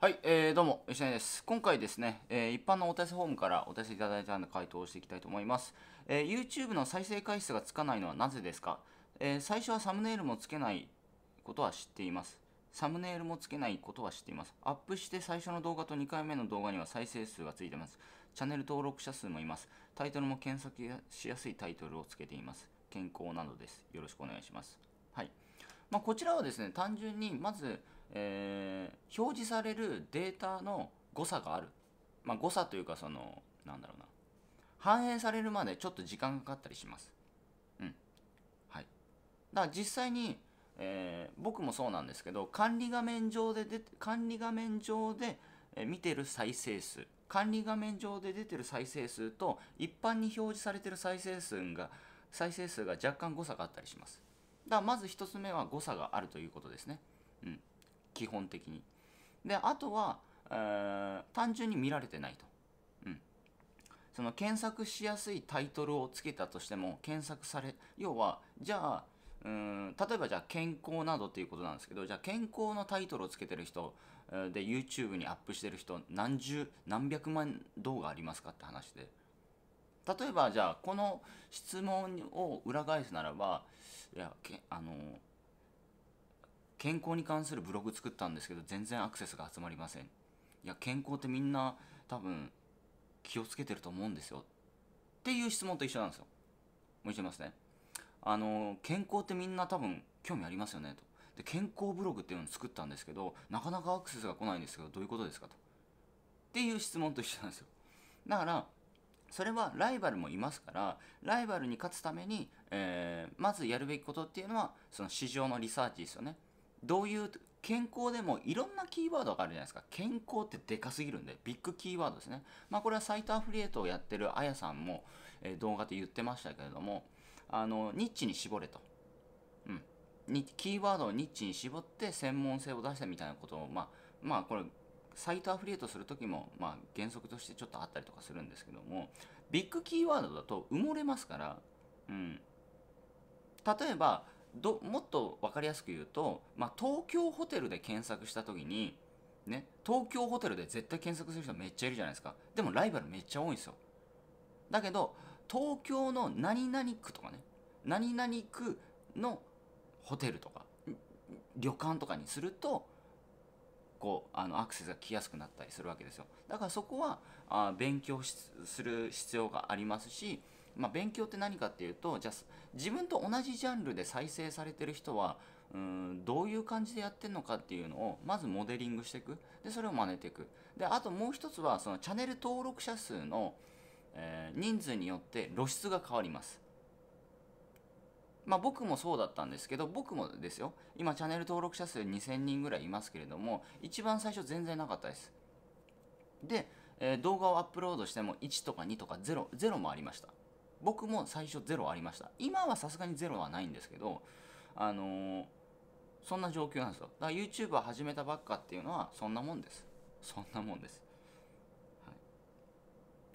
はい、えー、どうも、吉谷です。今回ですね、えー、一般のお手せフォームからお手せいただいたような回答をしていきたいと思います。えー、YouTube の再生回数がつかないのはなぜですか、えー、最初はサムネイルもつけないことは知っています。サムネイルもつけないことは知っています。アップして最初の動画と2回目の動画には再生数がついてます。チャンネル登録者数もいます。タイトルも検索しやすいタイトルをつけています。健康などです。よろしくお願いします。はい。まあ、こちらはですね、単純にまず、えー、表示されるデータの誤差がある、まあ、誤差というかそのなんだろうな反映されるまでちょっと時間がかかったりしますうんはいだから実際に、えー、僕もそうなんですけど管理画面上でで管理画面上で見てる再生数管理画面上で出てる再生数と一般に表示されてる再生数が再生数が若干誤差があったりしますだからまず1つ目は誤差があるということですねうん基本的に。であとは、えー、単純に見られてないと。うん、その検索しやすいタイトルをつけたとしても検索され要はじゃあうん例えばじゃあ健康などっていうことなんですけどじゃあ健康のタイトルをつけてる人で YouTube にアップしてる人何十何百万動画ありますかって話で例えばじゃあこの質問を裏返すならばいやけあの健康に関するブログ作ったんですけど全然アクセスが集まりませんいや健康ってみんな多分気をつけてると思うんですよっていう質問と一緒なんですよもう一度言いますねあの健康ってみんな多分興味ありますよねとで健康ブログっていうのを作ったんですけどなかなかアクセスが来ないんですけどどういうことですかとっていう質問と一緒なんですよだからそれはライバルもいますからライバルに勝つために、えー、まずやるべきことっていうのはその市場のリサーチですよねどういう健康でもいろんなキーワードがあるじゃないですか。健康ってでかすぎるんで、ビッグキーワードですね。まあこれはサイトアフリエイトをやってるあやさんも、えー、動画で言ってましたけれども、あの、ニッチに絞れと。うん。にキーワードをニッチに絞って専門性を出してみたいなことを、まあ、まあこれ、サイトアフリエイトするときも、まあ原則としてちょっとあったりとかするんですけども、ビッグキーワードだと埋もれますから、うん。例えば、どもっと分かりやすく言うと、まあ、東京ホテルで検索した時に、ね、東京ホテルで絶対検索する人めっちゃいるじゃないですかでもライバルめっちゃ多いんですよだけど東京の何々区とかね何々区のホテルとか旅館とかにするとこうあのアクセスが来やすくなったりするわけですよだからそこはあ勉強する必要がありますしまあ、勉強って何かっていうとじゃ自分と同じジャンルで再生されてる人はうんどういう感じでやってるのかっていうのをまずモデリングしていくでそれを真似ていくであともう一つはそのチャンネル登録者数の、えー、人数によって露出が変わりますまあ、僕もそうだったんですけど僕もですよ今チャンネル登録者数2000人ぐらいいますけれども一番最初全然なかったですで、えー、動画をアップロードしても1とか2とか 0, 0もありました僕も最初ゼロありました今はさすがにゼロはないんですけどあのー、そんな状況なんですよだから YouTube を始めたばっかっていうのはそんなもんですそんなもんです、は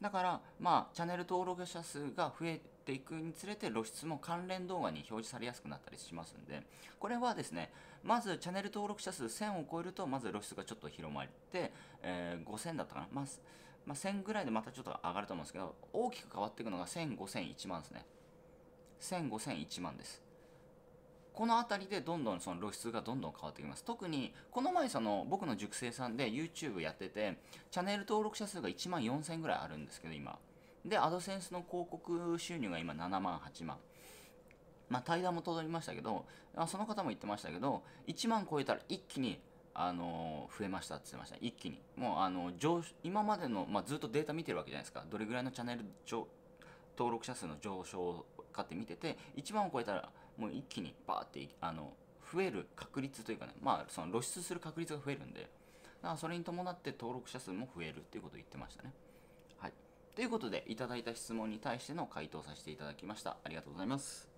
い、だからまあチャンネル登録者数が増えていくにつれて露出も関連動画に表示されやすくなったりしますんでこれはですねまずチャンネル登録者数1000を超えるとまず露出がちょっと広まって、えー、5000だったかな、まあまあ、1000ぐらいでまたちょっと上がると思うんですけど、大きく変わっていくのが1000、5000、1万ですね。1000、5000、1万です。この辺りでどんどんその露出がどんどん変わってきます。特に、この前その僕の塾生さんで YouTube やってて、チャンネル登録者数が1万4000ぐらいあるんですけど、今。で、アドセンスの広告収入が今7万、8万。まあ、対談も届きましたけど、その方も言ってましたけど、1万超えたら一気にあの増えましたって言ってました、ね、一気にもうあの上今までの、まあ、ずっとデータ見てるわけじゃないですかどれぐらいのチャンネル登録者数の上昇かって見てて1万を超えたらもう一気にバーってあの増える確率というかねまあその露出する確率が増えるんでだからそれに伴って登録者数も増えるっていうことを言ってましたねはいということでいただいた質問に対しての回答させていただきましたありがとうございます